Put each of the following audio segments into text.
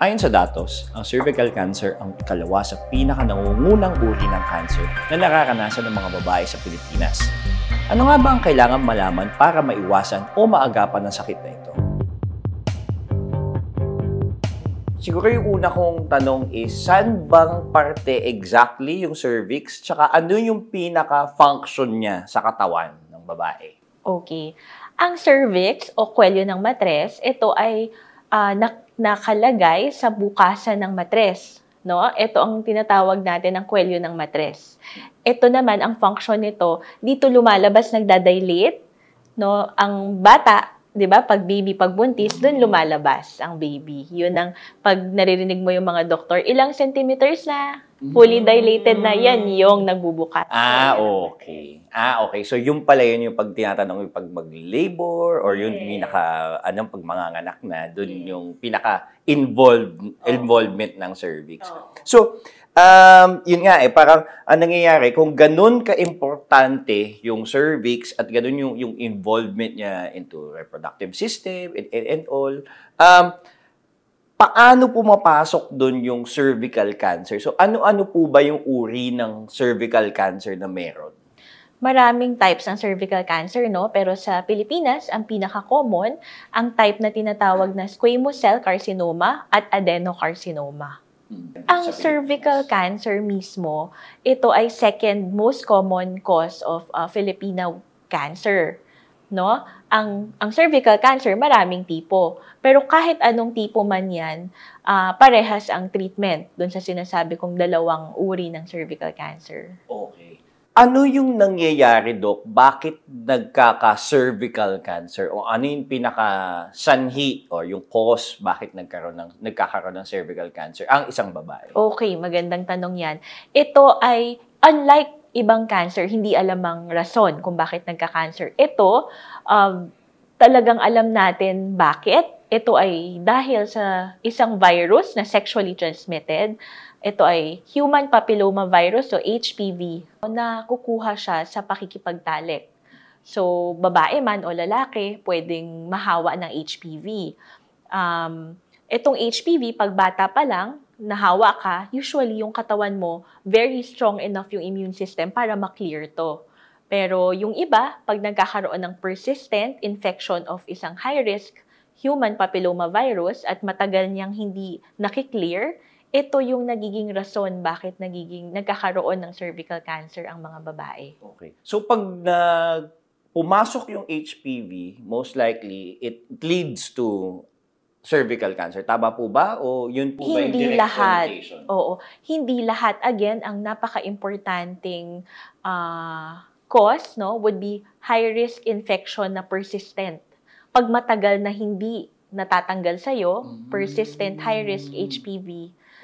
Ayon sa datos, ang cervical cancer ang ikalawa sa pinakanangungunang uri ng cancer na nararanasan ng mga babae sa Pilipinas. Ano nga ba ang kailangan malaman para maiwasan o maagapan ang sakit na ito? Siguro yung una kong tanong is, saan bang parte exactly yung cervix? Tsaka ano yung pinaka-function niya sa katawan ng babae? Okay. Ang cervix o kwelyo ng matres, ito ay uh, ah, nak nakalagay sa bukasan ng matres. No? Ito ang tinatawag natin ng kwelyo ng matres. Ito naman, ang function nito, dito lumalabas, nagdadilate. No? Ang bata, 'di ba? Pag baby, pag buntis, doon lumalabas ang baby. 'Yun ang pag naririnig mo yung mga doktor, ilang centimeters na? fully dilated na yan mm. yung nagbubukas. Ah, okay. Ah, okay. So yung pala yun yung pag tinatanong yung pag mag-labor or yung yes. pinaka anong pag manganganak na, doon yes. yung pinaka involved involvement ng cervix. Oh. So, um, yun nga eh parang ang nangyayari kung ganun ka-importante yung cervix at ganun yung yung involvement niya into reproductive system and, and, and all, um paano pumapasok doon yung cervical cancer? So ano-ano po ba yung uri ng cervical cancer na meron? Maraming types ng cervical cancer, no? Pero sa Pilipinas, ang pinaka-common, ang type na tinatawag na squamous cell carcinoma at adenocarcinoma. Mm-hmm. Ang cervical cancer mismo, ito ay second most common cause of uh, Filipino cancer no? Ang ang cervical cancer maraming tipo. Pero kahit anong tipo man 'yan, uh, parehas ang treatment doon sa sinasabi kong dalawang uri ng cervical cancer. Okay. Ano yung nangyayari, Doc? Bakit nagkaka-cervical cancer? O ano yung pinaka-sanhi o yung cause bakit nagkaroon ng, nagkakaroon ng cervical cancer ang isang babae? Okay, magandang tanong yan. Ito ay unlike ibang cancer, hindi alam ang rason kung bakit nagka-cancer. Ito, um, talagang alam natin bakit. Ito ay dahil sa isang virus na sexually transmitted. Ito ay human papilloma virus o so HPV na kukuha siya sa pakikipagtalik. So, babae man o lalaki, pwedeng mahawa ng HPV. Um, itong HPV, pag bata pa lang, nahawa ka, usually yung katawan mo, very strong enough yung immune system para ma-clear to. Pero yung iba, pag nagkakaroon ng persistent infection of isang high-risk human papilloma virus at matagal niyang hindi nakiklear, ito yung nagiging rason bakit nagiging nagkakaroon ng cervical cancer ang mga babae. Okay. So pag na pumasok yung HPV, most likely it leads to cervical cancer. Tama po ba? O yun po hindi ba yung lahat. Oo. Hindi lahat. Again, ang napaka-importanting uh, cause no, would be high-risk infection na persistent. Pag matagal na hindi natatanggal sa'yo, mm-hmm. persistent high-risk HPV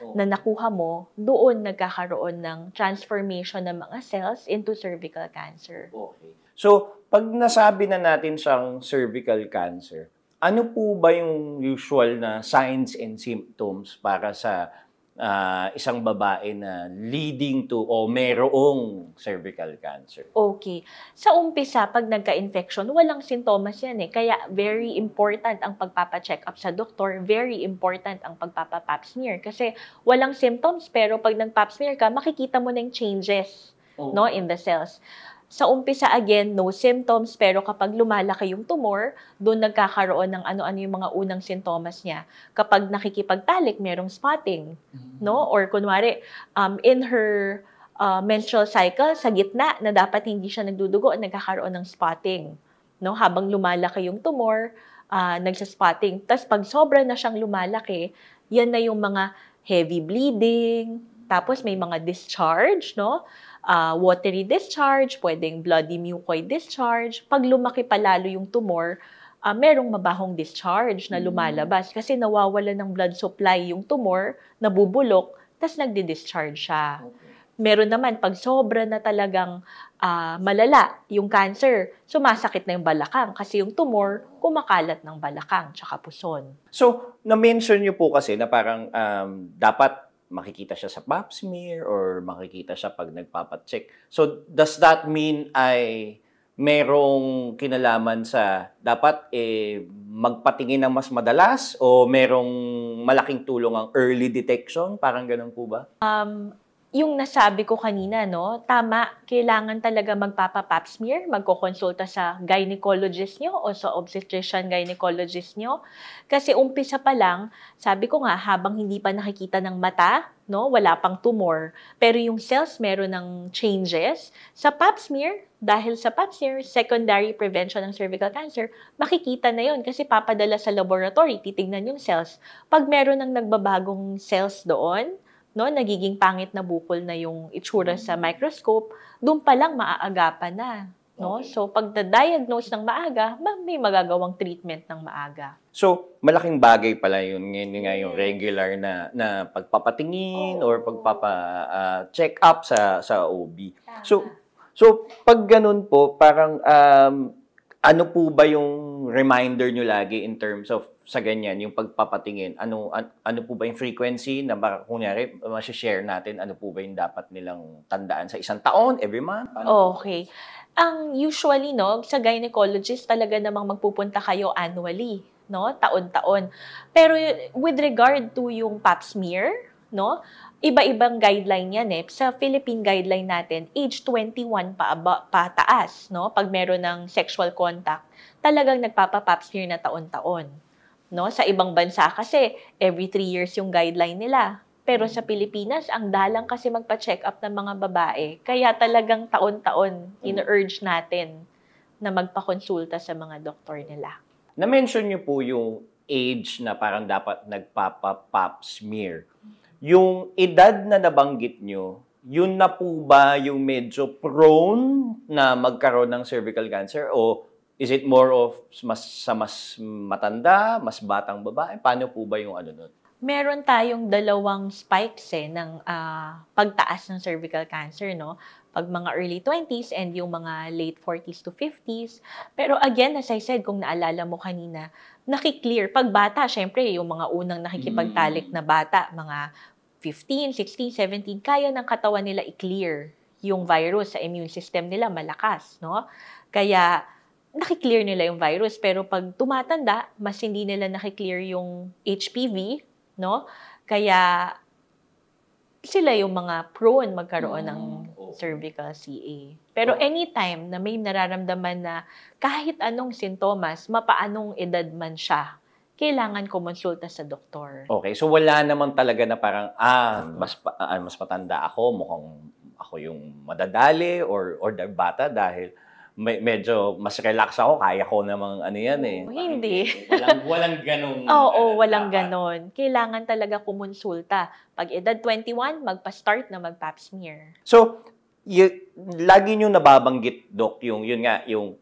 oh. na nakuha mo, doon nagkakaroon ng transformation ng mga cells into cervical cancer. Okay. So, pag nasabi na natin siyang cervical cancer, ano po ba yung usual na signs and symptoms para sa uh, isang babae na leading to o merong cervical cancer? Okay. Sa umpisa, pag nagka-infection, walang sintomas yan eh. Kaya very important ang pagpapacheck up sa doktor, very important ang pagpapapap smear. Kasi walang symptoms, pero pag nag-pap smear ka, makikita mo na yung changes oh. no, in the cells. Sa umpisa again, no symptoms, pero kapag lumalaki yung tumor, doon nagkakaroon ng ano-ano yung mga unang sintomas niya. Kapag nakikipagtalik, merong spotting, mm-hmm. no? Or kunwari, um, in her uh, menstrual cycle, sa gitna na dapat hindi siya nagdudugo, nagkakaroon ng spotting. No? Habang lumalaki yung tumor, uh, nagsaspotting. Tapos pag sobra na siyang lumalaki, yan na yung mga heavy bleeding, tapos may mga discharge, no? uh, watery discharge, pwedeng bloody mucoid discharge. Pag lumaki pa lalo yung tumor, uh, merong mabahong discharge na hmm. lumalabas kasi nawawala ng blood supply yung tumor, nabubulok, tas nagdi-discharge siya. Meron naman, pag sobra na talagang uh, malala yung cancer, sumasakit na yung balakang kasi yung tumor kumakalat ng balakang tsaka puson. So, na-mention nyo po kasi na parang um, dapat makikita siya sa pap smear or makikita siya pag nagpapat-check. So, does that mean ay merong kinalaman sa dapat eh, magpatingin ng mas madalas o merong malaking tulong ang early detection? Parang ganun po ba? Um, yung nasabi ko kanina, no, tama, kailangan talaga magpapa-pap smear, magkokonsulta sa gynecologist nyo o sa obstetrician gynecologist nyo. Kasi umpisa pa lang, sabi ko nga, habang hindi pa nakikita ng mata, no, wala pang tumor, pero yung cells meron ng changes. Sa pap smear, dahil sa pap smear, secondary prevention ng cervical cancer, makikita na yon kasi papadala sa laboratory, titignan yung cells. Pag meron ng nagbabagong cells doon, no, nagiging pangit na bukol na yung itsura mm. sa microscope, doon pa lang maaagapan na. No? Okay. So, pag na-diagnose ng maaga, may magagawang treatment ng maaga. So, malaking bagay pala yun ngayon nga yung regular na na pagpapatingin oh. or pagpapa uh, check up sa sa OB. So, so pag ganun po, parang um, ano po ba yung reminder nyo lagi in terms of sa ganyan, yung pagpapatingin, ano, ano po ba yung frequency na baka kunyari, share natin, ano po ba yung dapat nilang tandaan sa isang taon, every month? Ano? Okay. Ang usually, no, sa gynecologist talaga namang magpupunta kayo annually, no, taon-taon. Pero with regard to yung pap smear, no, iba-ibang guideline yan eh. Sa Philippine guideline natin, age 21 pa aba, pataas, no? Pag meron ng sexual contact, talagang nagpapa-pap smear na taon-taon. No, sa ibang bansa kasi every three years yung guideline nila. Pero sa mm. Pilipinas, ang dalang kasi magpa-check up ng mga babae. Kaya talagang taon-taon mm. in-urge natin na magpakonsulta sa mga doktor nila. Na-mention niyo po yung age na parang dapat nagpapa-pap smear. Yung edad na nabanggit niyo, yun na po ba yung medyo prone na magkaroon ng cervical cancer o Is it more of mas, sa mas matanda, mas batang babae? Paano po ba yung ano nun? Meron tayong dalawang spikes eh, ng uh, pagtaas ng cervical cancer, no? Pag mga early 20s and yung mga late 40s to 50s. Pero again, as I said, kung naalala mo kanina, nakiklear. Pag bata, syempre, yung mga unang nakikipagtalik mm. na bata, mga 15, 16, 17, kaya ng katawan nila i-clear yung virus sa immune system nila, malakas, no? Kaya, nakiklear nila yung virus. Pero pag tumatanda, mas hindi nila nakiklear yung HPV, no? Kaya sila yung mga prone magkaroon ng mm. oh, cervical CA. Pero oh. anytime na may nararamdaman na kahit anong sintomas, mapaanong edad man siya, kailangan kumonsulta sa doktor. Okay, so wala naman talaga na parang, ah, mas, ah, mas matanda ako, mukhang ako yung madadali or, or bata dahil me- medyo mas relax ako, kaya ko namang ano yan eh. Oh, hindi. walang, walang ganun. Oo, oh, oh, walang ganun. Kailangan talaga kumonsulta. Pag edad 21, magpa-start na mag-pap smear. So, y- lagi nyo nababanggit, Doc, yung, yun nga, yung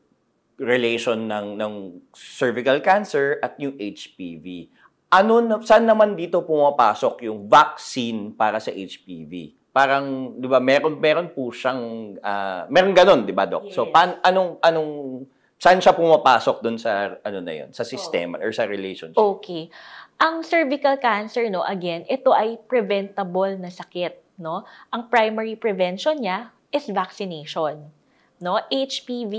relation ng, ng cervical cancer at yung HPV. Ano, saan naman dito pumapasok yung vaccine para sa HPV? parang 'di ba meron meron po siyang uh, meron ganun 'di ba doc yes. so pan, anong anong saan siya pumapasok doon sa ano na 'yon sa oh. sistema oh. or sa relationship okay ang cervical cancer no again ito ay preventable na sakit no ang primary prevention niya is vaccination no HPV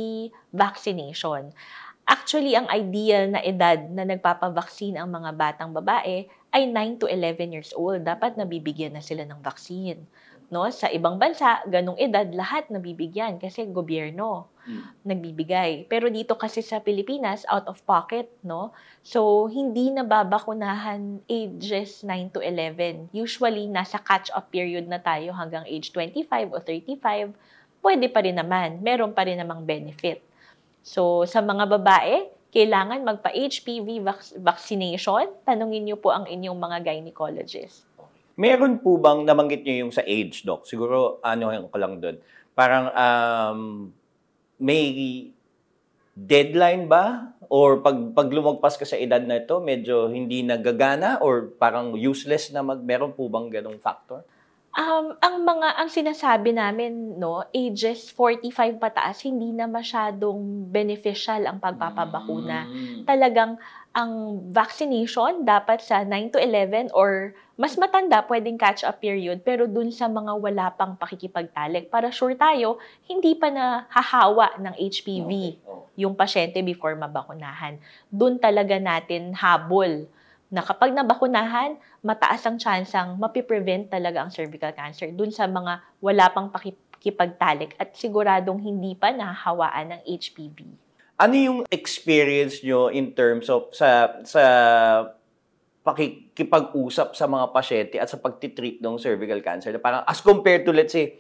vaccination Actually, ang ideal na edad na nagpapavaccine ang mga batang babae ay 9 to 11 years old. Dapat nabibigyan na sila ng vaccine. No? Sa ibang bansa, ganong edad, lahat nabibigyan kasi gobyerno hmm. nagbibigay. Pero dito kasi sa Pilipinas, out of pocket. No? So, hindi nababakunahan ages 9 to 11. Usually, nasa catch-up period na tayo hanggang age 25 o 35. Pwede pa rin naman. Meron pa rin namang benefit. So, sa mga babae, kailangan magpa-HPV vaccination? Tanungin niyo po ang inyong mga gynecologist. Meron po bang namanggit niyo yung sa age, Doc? Siguro, ano ko lang doon. Parang um, may deadline ba? Or pag, pag lumagpas ka sa edad na ito, medyo hindi nagagana or parang useless na mag... Meron po bang ganong factor? Um, ang mga ang sinasabi namin no, ages 45 pataas hindi na masyadong beneficial ang pagpapabakuna. Mm. Talagang ang vaccination dapat sa 9 to 11 or mas matanda pwedeng catch up period pero dun sa mga wala pang pakikipagtalik para sure tayo hindi pa na hahawa ng HPV okay. oh. yung pasyente before mabakunahan. Dun talaga natin habol na kapag nabakunahan, mataas ang chance ang mapiprevent talaga ang cervical cancer dun sa mga wala pang pakikipagtalik at siguradong hindi pa nahahawaan ng HPV. Ano yung experience nyo in terms of sa sa pakikipag-usap sa mga pasyente at sa pagtitreat ng cervical cancer na parang as compared to let's say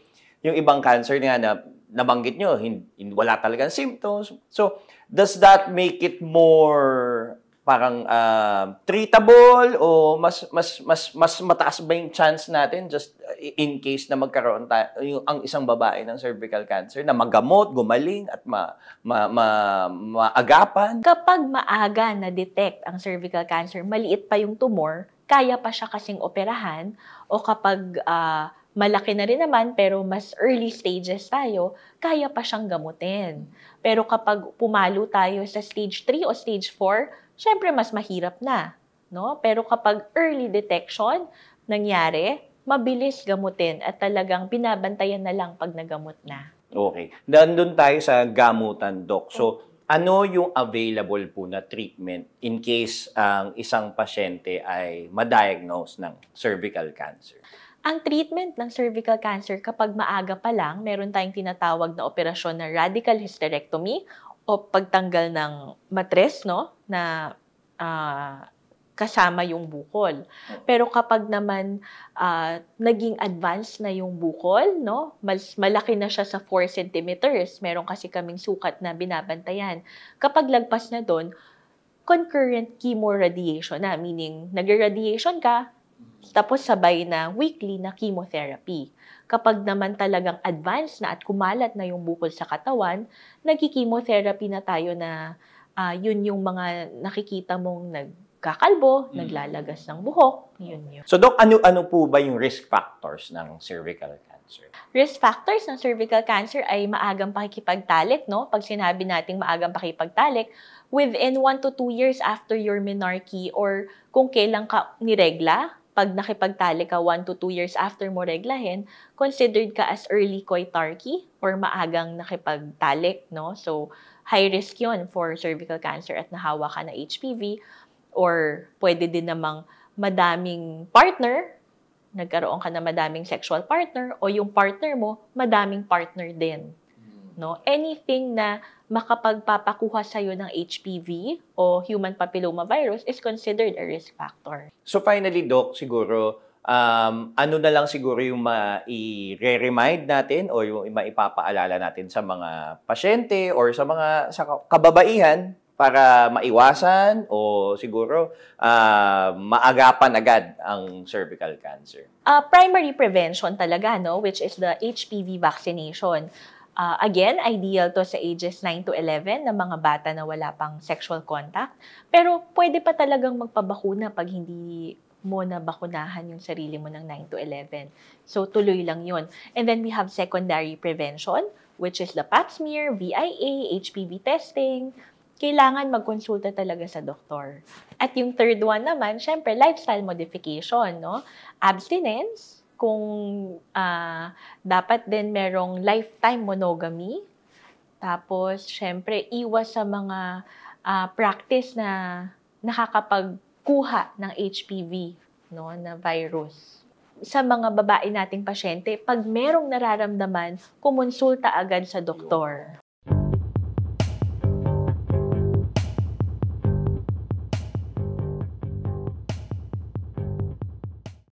yung ibang cancer nga na nabanggit nyo, hindi, hin, wala talagang symptoms. So, does that make it more parang uh, treatable o mas mas mas mas mataas ba yung chance natin just eh, in case na magkaroon ta- yung ang isang babae ng cervical cancer na magamot, gumaling at ma, ma, ma, maagapan. Kapag maaga na detect ang cervical cancer, maliit pa yung tumor, kaya pa siya kasing operahan o kapag uh, malaki na rin naman pero mas early stages tayo, kaya pa siyang gamutin. Pero kapag pumalo tayo sa stage 3 o stage 4, syempre mas mahirap na. No? Pero kapag early detection nangyari, mabilis gamutin at talagang binabantayan na lang pag nagamot na. Okay. Nandun tayo sa gamutan, Doc. So, mm. ano yung available po na treatment in case ang um, isang pasyente ay ma-diagnose ng cervical cancer? Ang treatment ng cervical cancer kapag maaga pa lang, meron tayong tinatawag na operasyon na radical hysterectomy o pagtanggal ng matres, no? Na uh, kasama yung bukol. Pero kapag naman uh, naging advanced na yung bukol, no? Mas malaki na siya sa 4 centimeters. Meron kasi kaming sukat na binabantayan. Kapag lagpas na doon, concurrent chemo radiation na, meaning nag-radiation ka, tapos sabay na weekly na chemotherapy. Kapag naman talagang advanced na at kumalat na yung bukol sa katawan, nagki-chemotherapy na tayo na uh, yun yung mga nakikita mong nagkakalbo, mm. naglalagas ng buhok, yun yun. So Doc, ano-ano po ba yung risk factors ng cervical cancer? Risk factors ng cervical cancer ay maagang pakikipagtalik, no? Pag sinabi nating maagang pakikipagtalik, within 1 to 2 years after your menarche or kung kailan ka niregla, pag nakipagtali ka 1 to 2 years after mo reglahin, considered ka as early coitarchy or maagang nakipagtali, no? So, high risk yon for cervical cancer at nahawa ka na HPV or pwede din namang madaming partner, nagkaroon ka na madaming sexual partner o yung partner mo, madaming partner din, no? Anything na makapagpapakuha sa iyo ng HPV o human papilloma virus is considered a risk factor. So finally, doc, siguro um, ano na lang siguro yung ma-remind natin o yung maipapaalala natin sa mga pasyente or sa mga sa kababaihan para maiwasan o siguro uh, maagapan agad ang cervical cancer? Uh, primary prevention talaga, no? which is the HPV vaccination. Uh, again, ideal to sa ages 9 to 11 ng mga bata na wala pang sexual contact. Pero pwede pa talagang magpabakuna pag hindi mo na bakunahan yung sarili mo ng 9 to 11. So, tuloy lang yon. And then we have secondary prevention, which is the pap smear, VIA, HPV testing. Kailangan magkonsulta talaga sa doktor. At yung third one naman, syempre, lifestyle modification, no? Abstinence, kung uh, dapat din merong lifetime monogamy. Tapos, syempre, iwas sa mga uh, practice na nakakapagkuha ng HPV no, na virus. Sa mga babae nating pasyente, pag merong nararamdaman, kumonsulta agad sa doktor.